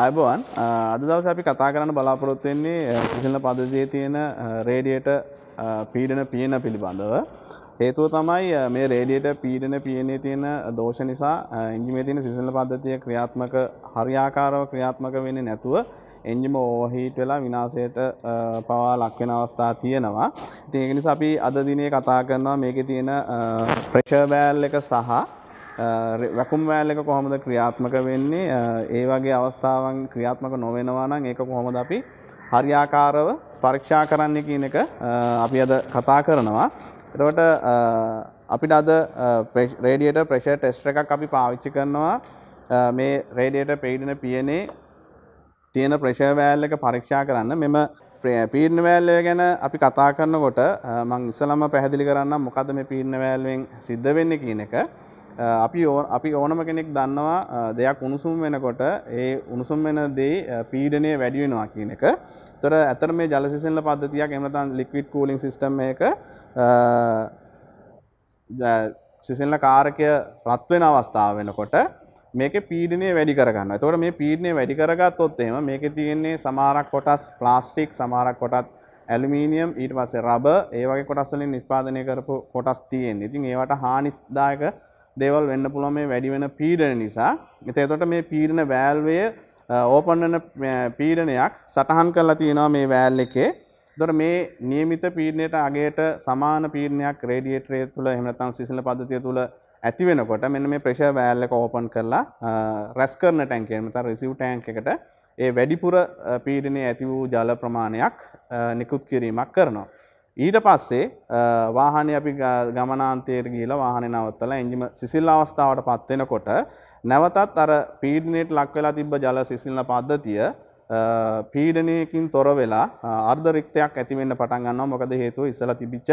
අයබෝවන් uh, අද දවස අපි කතා කරන්න බලාපොරොත්වෙන්නේ uh, සිසිල්ල පදදයේ තියෙන uh, රේඩියට පීඩන පියන පිළිබඳව. හේතුව තමයි මේ රේඩියට පීඩන පියනේ තියෙන දෝෂ නිසා එංජිමේ තියෙන සිසිල්ල පද්ධතිය ක්‍රියාත්මක හරියාකාරව ක්‍රියාත්මක වෙන්නේ නැතුව එන්ජිම ඕහහිට වෙලා විනාසයට පවා ලක්වෙන අවස්ථා තියෙනවා. තියගෙන අපි අද දිනේ කතා කරනවා මේක තියෙන ප්‍රශ බෑල් එක සහ වැකුම් වෑල්ලක කොහොමද ක්‍රියාත්මක වෙන්නේ ඒ වගේ අවස්ථාවන් ක්‍රියාත්මක නොවෙනවා නම් ඒක කොහොමද අපි හරියාකාරව පරීක්ෂා කරන්න කියන එක අපි අද කතා කරනවා. එතකොට අපිට අද රේඩියේටර් ප්‍රෙෂර් ටෙස්ට් එකක් අපි පාවිච්චි කරනවා මේ රේඩියේටර් පීඩන පියනේ තියෙන ප්‍රෙෂර් වෑල් එක පරීක්ෂා කරන්න. මෙම පීර්ණ වෑල්ලය ගැන අපි කතා කරනකොට මං ඉස්සලම පැහැදිලි කරන්න මොකද මේ පීර්ණ වෑල්වෙන් සිද්ධ වෙන්නේ කියන එක. අපි අපි ඕනම කෙනෙක් දන්නවා දෙයක් උණුසුම් වෙනකොට ඒ උණුසුම් වෙන දේ පීඩනය වැඩි වෙනවා කියන එක. ඒතර ඇතර මේ ජලසිසෙල්ල පද්ධතියක් එහෙම නැත්නම් ලික්විඩ් කූලින් සිස්ටම් එක සිසෙල්ල කාරකය රත් වෙන අවස්ථාව වෙනකොට මේක පීඩනය වැඩි කරගන්න. එතකොට මේ පීඩනය වැඩි කරගත්තොත් එහෙම මේකේ තියෙන්නේ සමහරක් කොටස් ප්ලාස්ටික් සමහරක් කොටස් ඇලුමිනියම් ඊට පස්සේ රබර් ඒ වගේ කොටස් වලින් නිෂ්පාදනය කරපු කොටස් තියෙන්නේ. ඉතින් ඒවට හානිදායක දේවල් වෙන්න පුළුවන් මේ වැඩි වෙන පීඩන නිසා. ඉතින් එතකොට මේ පීඩන වැල්වය ඕපන් වෙන පීඩනයක් සටහන් කරලා තියෙනවා මේ වැල් එකේ. එතකොට මේ નિયમિત පීඩනයට අගයට සමාන පීඩනයක් රේඩියේටරය තුල එහෙම නැත්නම් සිසිල පද්ධතිය තුල ඇති වෙනකොට මෙන්න මේ ප්‍රෙෂර් වැල් එක ඕපන් කරලා රැස් කරන ටැංකියට නැත්නම් රිසීව් ටැංක් එකට ඒ වැඩිපුර පීඩනය ඇති වූ ජල ප්‍රමාණයක් නිකුත් කිරීමක් කරනවා. ඊට පස්සේ වාහනය අපි ගමනාන්තයට ගීල වාහන නවත්තල එංජිම සිසිල් අවස්ථාවට පත්වෙනකොට නැවතත් අර පීඩනයට ලක්වෙලා තිබ්බ ජල සිසිල්ල පද්ධතිය පීඩනයකින් තොර වෙලා අර්ධරික්තයක් ඇතිවෙන්න පටන්ගන්න මොකද හේතු ඉසල තිබිච්ච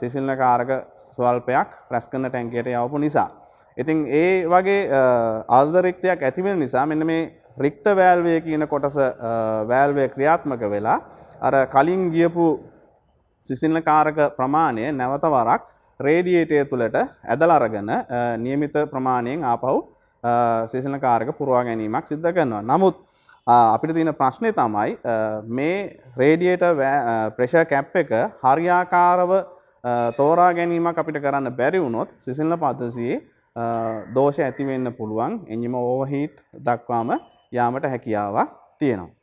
සිසිල්න කාරක ස්වල්පයක් ප්‍රැස්කන්න ටැන්කයට යවපු නිසා. ඉතින් ඒ වගේ අර්ධරික්තයක් ඇතිවෙන නිසා මෙන්න මේ රික්ත වෑල්වය කියන කොටස වෑල්වය ක්‍රියාත්මක වෙලා අර කලින් ගියපු සිසිල්නකාරක ප්‍රමාණය නැවත වරක් රේඩියේටය තුළට ඇදල අරගන නියමිත ප්‍රමාණයෙන් ආපහු සේෂනකාරක පුරවා ගැනීමක් සිද්ධ කරනවා. නමුත් අපිට තියෙන ප්‍රශ්නය තමයි මේ රේඩියට ප්‍රේෂ කැප් එක හරියාකාරව තෝරා ගැනීමක් අපිට කරන්න බැරි වුණොත් සිසිල්ල පදසියේ දෝෂ ඇතිවෙන්න පුළුවන් එංජිම ඕවහිට් දක්වාම යාමට හැකියාවක් තියෙනවා.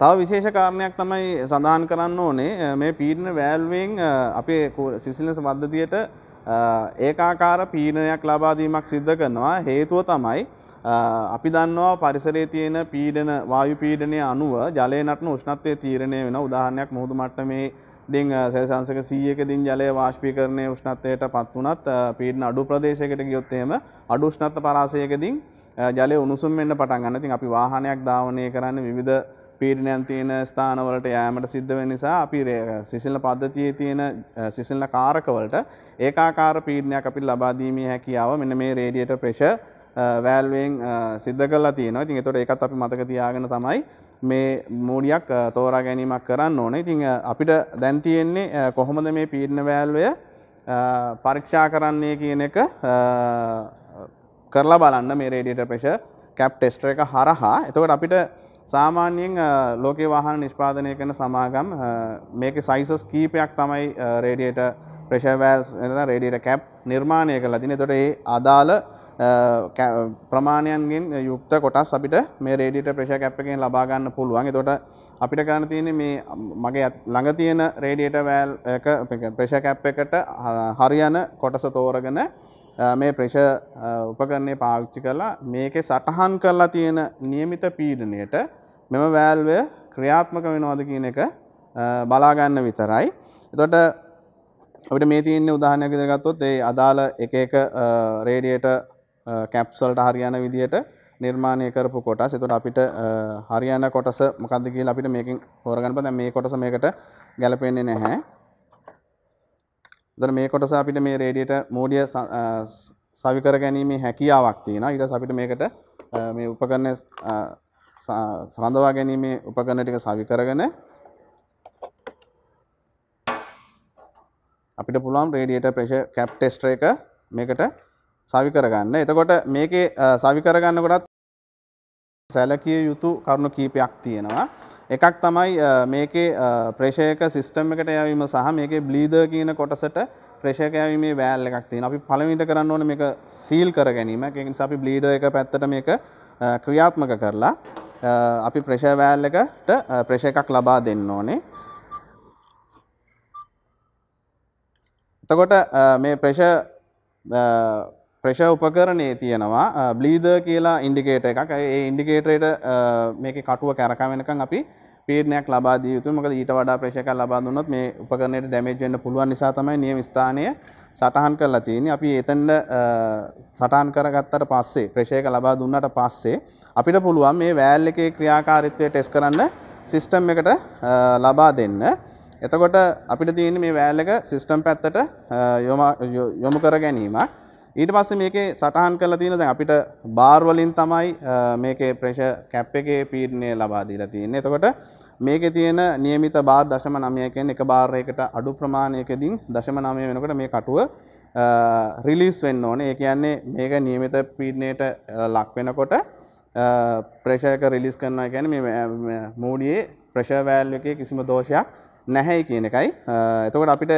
තව විශේෂ කාරණයක් තමයි සඳහන් කරන්න ඕනේ මේ පීඩන වෑල්වෙන් අපේ සිසිලස පද්ධතියට ඒකාකාර පීඩනයක් ලබාදීමක් සිද්ධ කරනවා හේතුව තමයි අපි දන්නවා පරිසරේ තියෙන පීඩන වායු පීඩනය අනුව ජලය නටන උෂ්ණත්වය තීරණය වෙන උදාහරණයක් මුහුදු මට්ටමේ දින් සැසංශක 100කකින් ජලය වාෂ්පීකරණයේ උෂ්ණත්වයට පත් වුණත් පීඩන අඩු ප්‍රදේශයකට ගියොත් එහෙම අඩු උෂ්ණත්ව පරාසයකදී ජලය උණුසුම් වෙන්න පටන් ගන්න. ඉතින් අපි වාහනයක් ධාවනය කරන්නේ විවිධ පීඩනයන් තියෙන ස්ථානවලට යෑමට සිද්ධ වෙන නිසා අපි සිසිල්න පද්ධතියේ තියෙන සිසිල්න කාරකවලට ඒකාකාර පීඩනයක් අපිට ලබා දීමේ හැකියාව මෙන්න මේ රේඩියේටර් ප්‍රෙෂර් වෑල්වෙන් සිද්ධ කරලා තියෙනවා. ඉතින් ඒතකොට ඒකත් අපි මතක තියාගෙන තමයි මේ මූලියක් තෝරා ගැනීමක් කරන්න ඕනේ. ඉතින් අපිට දැන් තියෙන්නේ කොහොමද මේ පීඩන වෑල්වය පරීක්ෂා කරන්නේ කියන එක කරලා බලන්න මේ රේඩියට ප්‍රේශ කැප් ටෙස්ටර එක හරහා එතකට අපිට සාමාන්‍යයෙන් ලෝක වාහන නිෂ්පාදනය කන සමාගම් මේක සයිසස් කීපයක් තමයි රේඩියට ප්‍රේශවෑල් රේඩියට කැප් නිර්මාණය කළ තින තොට ඒ අදාළ ප්‍රමාණයන්ගෙන් යුක්ත කොටස් අපිට මේ රේඩියට ප්‍රේශ කැප් එකෙන් ලබාගන්න පුළුවන් තොට අපිට කරන තියෙන මේ මගේ ළඟ තියෙන රේඩියට වෑල් ප්‍රේශ කැප් එකට හරියන කොටස තෝරගෙන මේ ප්‍රේෂ උපකරණය පාවිච්චි කරලා මේකේ සටහන් කරලා තියෙන නියමිත පීඩනයට මෙම වෑල්වය ක්‍රියාත්මක වෙනවද කියන එක බලාගන්න විතරයි. එතොට ඔට මේ තියන්නේ උදාහනයක් විදගත්තොත් ඒ අදාළ එක එක රේඩියට කැප්සල්ට හරියන විදියට නිර්මාණය කරපු කොටස් එතුට අපිට හරියන කොටස මොකදකිල් අපිට මේකින් හෝරගන්පද මේ කොටස මේකට ගැලපෙන්නේ නැහැ. එතන මේ කොටස අපිට මේ රේඩියේටර් මෝඩිය සවි කර ගැනීමේ හැකියාවක් තියෙනවා. ඊට අපිට මේකට මේ උපකරණය සරඳවා ගැනීමේ උපකරණ ටික සවි කරගෙන අපිට පුළුවන් රේඩියේටර් ප්‍රෙෂර් කැප් ටෙස්ටර් එක මේකට සවි කරගන්න. එතකොට මේකේ සවි කරගන්නකොටත් සැලකිය යුතු කරුණු කීපයක් තියෙනවා. එකක් තමයි මේකේ ප්‍රේෂයක සිස්ටම් එකට යවීම සහ මේකේ බ්ලීදර් කියන කොටසට ප්‍රේෂයක යවීමේ වෑල් එකක් තියෙනවා. අපි පළවෙනිද කරන්න ඕනේ මේක සීල් කර ගැනීම. ඒක නිසා අපි බ්ලීඩර් එක පැත්තට මේක ක්‍රියාත්මක කරලා අපි ප්‍රේෂර් වෑල් එකට ප්‍රේෂර් එකක් ලබා දෙන්න ඕනේ. එතකොට මේ ප්‍රේෂර් ප්‍රශ උපකරණයේ තියෙනවා බ්ලීද කියලා ඉන්ඩිකේට එකක් ඒ ඉන්ඩිකේටරයට මේක කටුව කැරකවෙනකම් අපි පීඩනයක් ලබා දිය යුතුයි මොකද ඊට වඩා ප්‍රෙෂරයක් ලබා දුන්නොත් මේ උපකරණයට ඩැමේජ් වෙන්න පුළුවන් නිසා තමයි නියම ස්ථානය සටහන් කරලා තියෙන්නේ අපි එතන සටහන් කරගත්තට පස්සේ ප්‍රෙෂරයක ලබා දුන්නාට පස්සේ අපිට පුළුවන් මේ වෑල් එකේ ක්‍රියාකාරීත්වය ටෙස්ට් කරන්න සිස්ටම් එකට ලබා දෙන්න එතකොට අපිට තියෙන්නේ මේ වෑල් එක සිස්ටම් පැත්තට යොමු කර ගැනීමක් ඊට පස්සේ මේකේ සටහන් කරලා තියෙන දැන් අපිට බාර් වලින් තමයි මේකේ ප්‍රෙෂර් කැප් එකේ පීඩනය ලබා දීලා තියෙන්නේ. එතකොට මේකේ තියෙන નિયમિત බාර් 0.9 කියන්නේ එක බාර් එකකට අඩු ප්‍රමාණයකදී 0.9 වෙනකොට මේ කටුව රිලිස් වෙන්න ඕනේ. ඒ කියන්නේ මේක નિયમિત පීඩනයට ලක් වෙනකොට ප්‍රේෂය එක රිලිස් කරනවා ගැන මූඩියේ ප්‍රශය වෑල් එක කිසිම දෝෂයක් නැහැයි කියන එකයි. එතකොට අපිට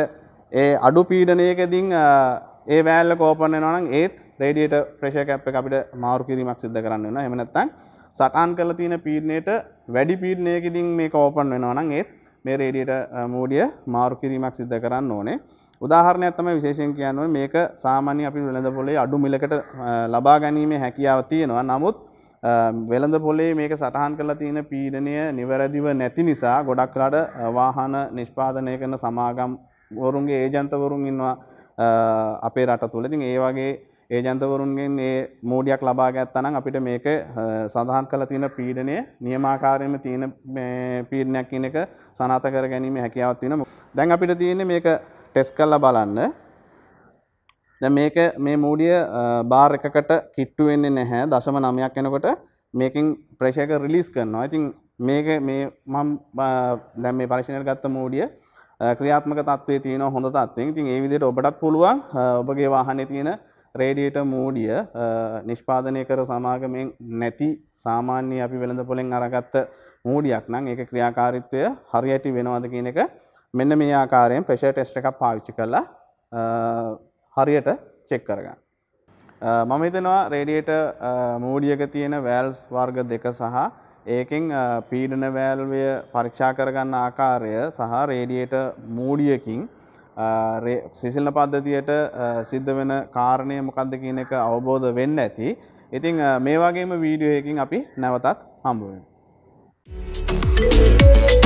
ඒ අඩු පීඩනයකදින් ඒ වෑල්ල කෝපන් වෙනවා නම් ඒත් රේඩියේටර් ප්‍රෙෂර් කැප් එක අපිට මාරු කිරීමක් සිද්ධ කරන්න වෙනවා. එහෙම නැත්නම් සටහන් කරලා තියෙන පීඩණයට වැඩි පීඩණයකින් මේක ඕපන් වෙනවා නම් ඒත් මේ රේඩියේටර් මූඩිය මාරු කිරීමක් සිද්ධ කරන්න ඕනේ. උදාහරණයක් තමයි විශේෂයෙන් කියන්න ඕනේ මේක සාමාන්‍ය අපි වෙළඳ පොලේ අඩු මිලකට ලබා ගැනීමේ හැකියාව තියෙනවා. නමුත් වෙළඳ පොලේ මේක සටහන් කරලා තියෙන පීඩනය නිවැරදිව නැති නිසා ගොඩක් රට වාහන නිෂ්පාදනය කරන සමාගම් ඕරුන්ගේ ඒජන්තවරුන් ඉන්නවා අපේ රට තුළතින් ඒවාගේ ඒජන්තවරුන්ගෙන් ඒ මෝඩියක් ලබා ගත්තනම් අපිට මේක සඳහන් කළ තියෙන පීඩනය නියමාකාරයම තියෙන පීඩනයක් කියන එක සනාත කර ගැනීම හැකියාවක් තියෙන. දැන් අපිට තියෙන්නේ මේක ටෙස්ට් කරලා බලන්න. දැන් මේක මේ මෝඩිය බාර් එකකට කිට්ටු වෙන්නේ නැහැ. 0.9ක් එනකොට මේකෙන් ප්‍රෙෂර් එක රිලීස් කරනවා. ඉතින් මේක මේ මම දැන් මේ පරීක්ෂණයට ගත්ත මෝඩිය ක්‍රියාත්මක තත්වේ තියෙන හොඳ තත්වෙන් ඉතින් ඒ විදිහට ඔබටත් පුළුවන් ඔබගේ වාහනේ තියෙන රේඩියට මූඩිය නිෂ්පාදනය කර සමාගමෙන් නැති සාමාන්‍ය අපි වෙළඳ පොලෙන් අරගත්ත මූඩියක් නම් ඒක ක්‍රියාකාරීත්වය හරියට වෙනවද කියන එක මෙන්න මේ ආකාරයෙන් ප්‍රෙෂර් ටෙස්ට් එකක් පාවිච්චි කරලා හරියට චෙක් කරගන්න. මම හිතනවා රේඩියේටර් මූඩියක තියෙන වැල්ස් වර්ග දෙක සහ ඒකෙන් පීඩන වෑල්වය පරීක්ෂා කරගන්න ආකාරය සහ රේඩියට මූඩියකින් සිසිල්න පද්ධතියට සිද්ධ වෙන කාරණය මොකක්ද කියන එක අවබෝධ වෙන්න ඇති. ඉතිං මේ වගේම වීඩියෝ එකින් අපි නැවතත් හම්බුවෙන්. Thank you.